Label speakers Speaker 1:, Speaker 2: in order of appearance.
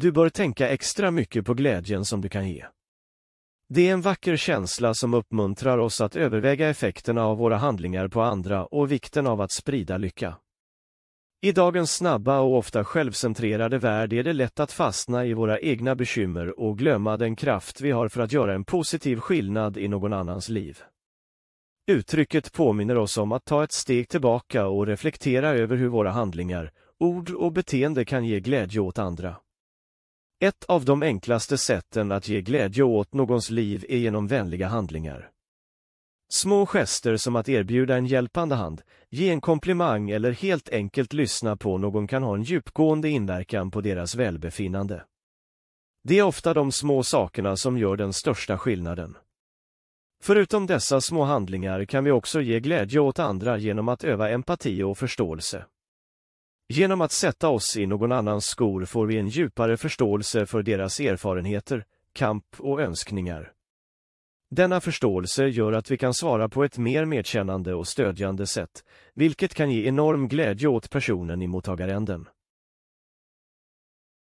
Speaker 1: Du bör tänka extra mycket på glädjen som du kan ge. Det är en vacker känsla som uppmuntrar oss att överväga effekterna av våra handlingar på andra och vikten av att sprida lycka. I dagens snabba och ofta självcentrerade värld är det lätt att fastna i våra egna bekymmer och glömma den kraft vi har för att göra en positiv skillnad i någon annans liv. Uttrycket påminner oss om att ta ett steg tillbaka och reflektera över hur våra handlingar, ord och beteende kan ge glädje åt andra. Ett av de enklaste sätten att ge glädje åt någons liv är genom vänliga handlingar. Små gester som att erbjuda en hjälpande hand, ge en komplimang eller helt enkelt lyssna på någon kan ha en djupgående inverkan på deras välbefinnande. Det är ofta de små sakerna som gör den största skillnaden. Förutom dessa små handlingar kan vi också ge glädje åt andra genom att öva empati och förståelse. Genom att sätta oss i någon annans skor får vi en djupare förståelse för deras erfarenheter, kamp och önskningar. Denna förståelse gör att vi kan svara på ett mer medkännande och stödjande sätt, vilket kan ge enorm glädje åt personen i mottagaränden.